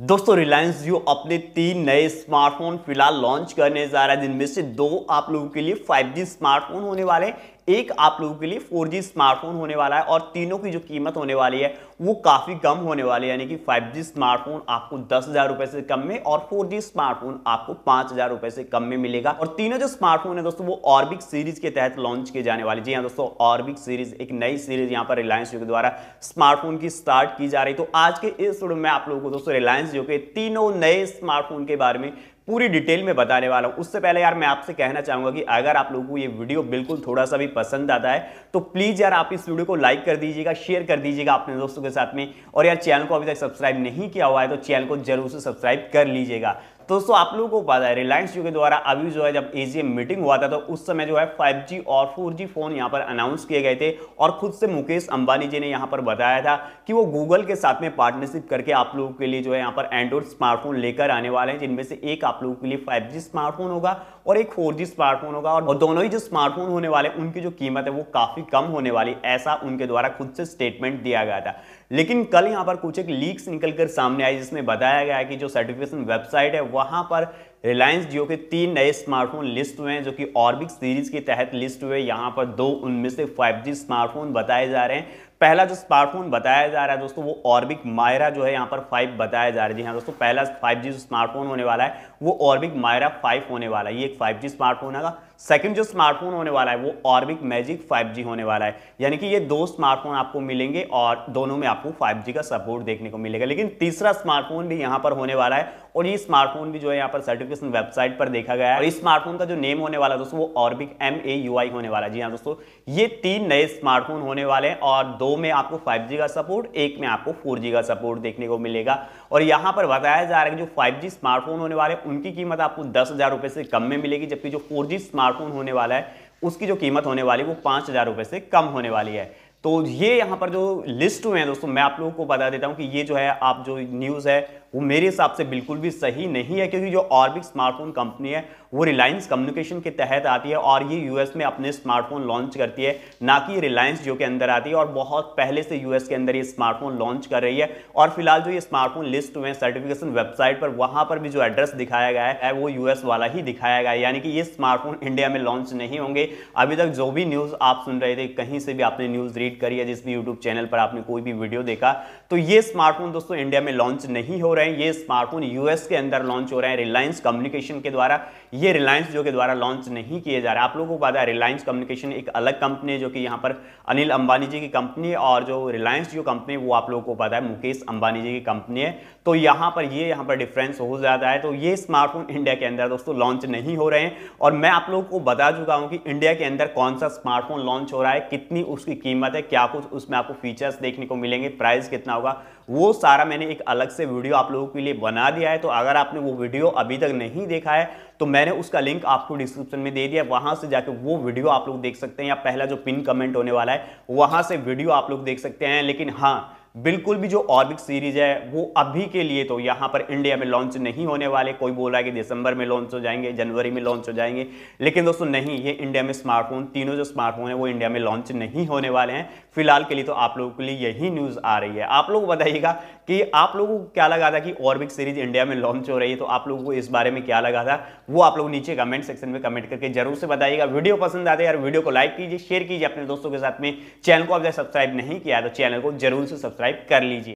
दोस्तों रिलायंस जियो अपने तीन नए स्मार्टफोन फिलहाल लॉन्च करने जा रहा है जिनमें से दो आप लोगों के लिए 5G स्मार्टफोन होने वाले एक आप लोगों के लिए 4G स्मार्टफोन होने वाला है और तीनों की जो कीमत होने वाली है वो काफ़ी कम होने वाली है यानी कि 5G स्मार्टफोन आपको दस हज़ार रुपये से कम में और 4G स्मार्टफोन आपको पाँच हज़ार रुपये से कम में मिलेगा और तीनों जो स्मार्टफोन है दोस्तों वो ऑर्बिक सीरीज के तहत लॉन्च किए जाने वाले जी हाँ दोस्तों ऑर्बिक सीरीज एक नई सीरीज यहाँ पर रिलायंस जियो के द्वारा स्मार्टफोन की स्टार्ट की जा रही तो आज के इस वीडियो में आप लोगों को दोस्तों रिलायंस जियो के तीनों नए स्मार्टफोन के बारे में पूरी डिटेल में बताने वाला हूँ उससे पहले यार मैं आपसे कहना चाहूँगा कि अगर आप लोगों को ये वीडियो बिल्कुल थोड़ा सा भी पसंद आता है तो प्लीज़ यार आप इस वीडियो को लाइक कर दीजिएगा शेयर कर दीजिएगा अपने दोस्तों के साथ में और यार चैनल को अभी तक सब्सक्राइब नहीं किया हुआ है तो चैनल को जरूर से सब्सक्राइब कर लीजिएगा दोस्तों आप लोगों को पता है रिलायंस जी के द्वारा अभी जो है जब एजीएम मीटिंग हुआ था तो उस समय जो है 5G और 4G फोन यहाँ पर अनाउंस किए गए थे और खुद से मुकेश अंबानी जी ने यहाँ पर बताया था कि वो गूगल के साथ में पार्टनरशिप करके आप लोगों के लिए जो है यहां पर एंड्रॉइड स्मार्टफोन लेकर आने वाले हैं जिनमें से एक आप लोगों के लिए फाइव स्मार्टफोन होगा और एक फोर स्मार्टफोन होगा और दोनों ही जो स्मार्टफोन होने वाले उनकी जो कीमत है वो काफी कम होने वाली ऐसा उनके द्वारा खुद से स्टेटमेंट दिया गया था लेकिन कल यहाँ पर कुछ एक लीक्स निकलकर सामने आई जिसमें बताया गया कि जो सर्टिफिकेशन वेबसाइट है वहाँ पर रिलायंस जियो के तीन नए स्मार्टफोन लिस्ट हुए हैं जो कि ऑर्बिक सीरीज के तहत लिस्ट हुए यहाँ पर दो उनमें से 5G स्मार्टफोन बताए जा रहे हैं पहला जो स्मार्टफोन बताया जा रहा है दोस्तों वो ऑर्बिक मायरा जो है यहाँ पर फाइव बताया जा रहा है जी हाँ दोस्तों पहला फाइव जी स्मार्टफोन होने वाला है वो ऑर्बिक मायरा फाइव होने वाला है ये एक फाइव स्मार्टफोन होगा सेकंड जो स्मार्टफोन होने वाला है वो ऑर्बिक मैजिक 5G होने वाला है यानी कि ये दो स्मार्टफोन आपको मिलेंगे और दोनों में आपको 5G का सपोर्ट देखने को मिलेगा लेकिन तीसरा स्मार्टफोन भी यहाँ पर होने वाला है और ये स्मार्टफोन भी जो है यहाँ पर सर्टिफिकेशन वेबसाइट पर देखा गया है और इस स्मार्टफोन का जो नेम होने वाला है दोस्तों वो ऑर्बिक एम ए यू आई होने वाला है जी हाँ दोस्तों ये तीन नए स्मार्टफोन होने वाले हैं और दो में आपको 5G का सपोर्ट एक में आपको 4G का सपोर्ट देखने को मिलेगा और यहाँ पर बताया जा रहा है कि जो 5G स्मार्टफोन होने वाले हैं उनकी कीमत आपको दस से कम में मिलेगी जबकि जो 4G स्मार्ट स्मार्टफोन होने वाला है उसकी जो कीमत होने वाली वो पाँच हज़ार रुपये से कम होने वाली है तो ये यहाँ पर जो लिस्ट हुए हैं दोस्तों मैं आप लोगों को बता देता हूँ कि ये जो है आप जो न्यूज़ है वो मेरे हिसाब से बिल्कुल भी सही नहीं है क्योंकि जो ऑर्बिक स्मार्टफोन कंपनी है वो रिलायंस कम्युनिकेशन के तहत आती है और ये यूएस में अपने स्मार्टफोन लॉन्च करती है ना कि रिलायंस जो के अंदर आती है और बहुत पहले से यूएस के अंदर ये स्मार्टफोन लॉन्च कर रही है और फिलहाल जो ये स्मार्टफोन लिस्ट हुए सर्टिफिकेशन वेबसाइट पर वहां पर भी जो एड्रेस दिखाया गया है वो यूएस वाला ही दिखाया गया है यानी कि ये स्मार्टफोन इंडिया में लॉन्च नहीं होंगे अभी तक जो भी न्यूज़ आप सुन रहे थे कहीं से भी आपने न्यूज़ रीड करी है जिस भी यूट्यूब चैनल पर आपने कोई भी वीडियो देखा तो ये स्मार्टफोन दोस्तों इंडिया में लॉन्च नहीं हो रहे हैं ये स्मार्टफोन यूएस के अंदर लॉन्च हो रहे हैं रिलायंस कम्युनिकेशन के द्वारा ये रिलायंस जो के द्वारा लॉन्च नहीं किए जा रहे आप लोगों को पता है रिलायंस कम्युनिकेशन एक अलग कंपनी है जो कि यहाँ पर अनिल अंबानी जी की कंपनी है और जो रिलायंस जो कंपनी वो आप लोगों को पता है मुकेश अंबानी जी की कंपनी है तो यहाँ पर ये यहाँ पर डिफरेंस हो जाता है तो ये स्मार्टफोन इंडिया के अंदर दोस्तों लॉन्च नहीं हो रहे हैं और मैं आप लोगों को बता चुका हूँ कि इंडिया के अंदर कौन सा स्मार्टफोन लॉन्च हो रहा है कितनी उसकी कीमत है क्या कुछ उसमें आपको फीचर्स देखने को मिलेंगे प्राइस कितना होगा वो सारा मैंने एक अलग से वीडियो आप लोगों के लिए बना दिया है तो अगर आपने वो वीडियो अभी तक नहीं देखा है तो मैंने उसका लिंक आपको डिस्क्रिप्शन में दे दिया वहां से जाके वो वीडियो आप लोग देख सकते हैं या पहला जो पिन कमेंट होने वाला है वहां से वीडियो आप लोग देख सकते हैं लेकिन हाँ बिल्कुल भी जो ऑर्बिक सीरीज है वो अभी के लिए तो यहाँ पर इंडिया में लॉन्च नहीं होने वाले कोई बोल रहा है कि दिसंबर में लॉन्च हो जाएंगे जनवरी में लॉन्च हो जाएंगे लेकिन दोस्तों नहीं ये इंडिया में स्मार्टफोन तीनों जो स्मार्टफोन है वो इंडिया में लॉन्च नहीं होने वाले हैं फिलहाल के लिए तो आप लोगों के लिए यही न्यूज़ आ रही है आप लोग बताइएगा कि आप लोगों को क्या लगा था कि ऑर्बिक सीरीज इंडिया में लॉन्च हो रही है तो आप लोगों को इस बारे में क्या लगा था वो आप लोग नीचे कमेंट सेक्शन में कमेंट करके जरूर से बताइएगा वीडियो पसंद आते यार वीडियो को लाइक कीजिए शेयर कीजिए अपने दोस्तों के साथ में चैनल को अगर सब्सक्राइब नहीं किया तो चैनल को जरूर से सब्सक्राइब सब्सक्राइब कर लीजिए